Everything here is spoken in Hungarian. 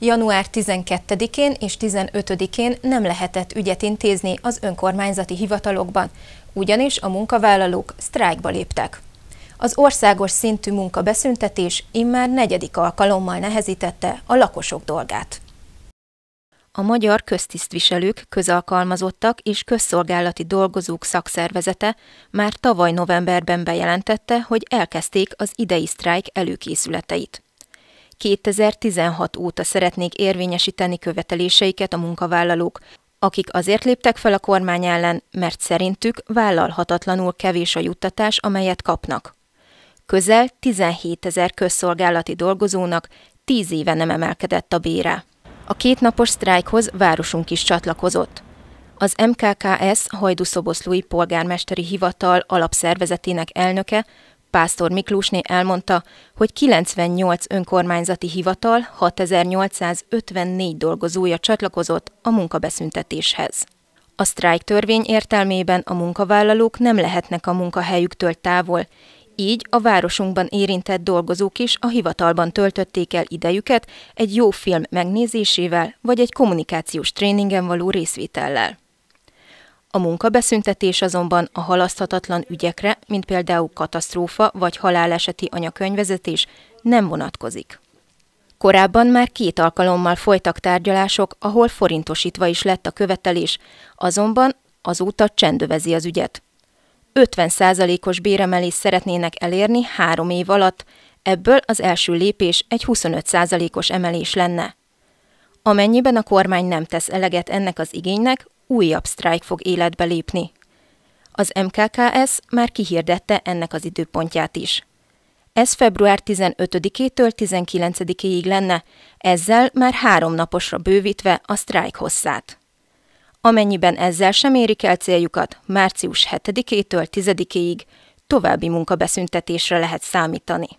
Január 12-én és 15-én nem lehetett ügyet intézni az önkormányzati hivatalokban, ugyanis a munkavállalók sztrájkba léptek. Az országos szintű munkabeszüntetés immár negyedik alkalommal nehezítette a lakosok dolgát. A Magyar Köztisztviselők, Közalkalmazottak és Közszolgálati Dolgozók Szakszervezete már tavaly novemberben bejelentette, hogy elkezdték az idei sztrájk előkészületeit. 2016 óta szeretnék érvényesíteni követeléseiket a munkavállalók, akik azért léptek fel a kormány ellen, mert szerintük vállalhatatlanul kevés a juttatás, amelyet kapnak. Közel 17 ezer közszolgálati dolgozónak 10 éve nem emelkedett a bére. A kétnapos sztrájkhoz városunk is csatlakozott. Az MKKS Hajdúszoboszlói Polgármesteri Hivatal alapszervezetének elnöke Pásztor Miklósné elmondta, hogy 98 önkormányzati hivatal 6854 dolgozója csatlakozott a munkabeszüntetéshez. A sztrájk törvény értelmében a munkavállalók nem lehetnek a munkahelyüktől távol, így a városunkban érintett dolgozók is a hivatalban töltötték el idejüket egy jó film megnézésével vagy egy kommunikációs tréningen való részvétellel. A munkabeszüntetés azonban a halaszthatatlan ügyekre, mint például katasztrófa vagy haláleseti anyakönyvezetés nem vonatkozik. Korábban már két alkalommal folytak tárgyalások, ahol forintosítva is lett a követelés, azonban azóta csendövezi az ügyet. 50%-os béremelést szeretnének elérni három év alatt, ebből az első lépés egy 25%-os emelés lenne. Amennyiben a kormány nem tesz eleget ennek az igénynek, újabb sztrájk fog életbe lépni. Az MKKS már kihirdette ennek az időpontját is. Ez február 15-től 19-ig lenne, ezzel már három naposra bővítve a sztrájk hosszát. Amennyiben ezzel sem érik el céljukat, március 7-től 10-ig további munkabeszüntetésre lehet számítani.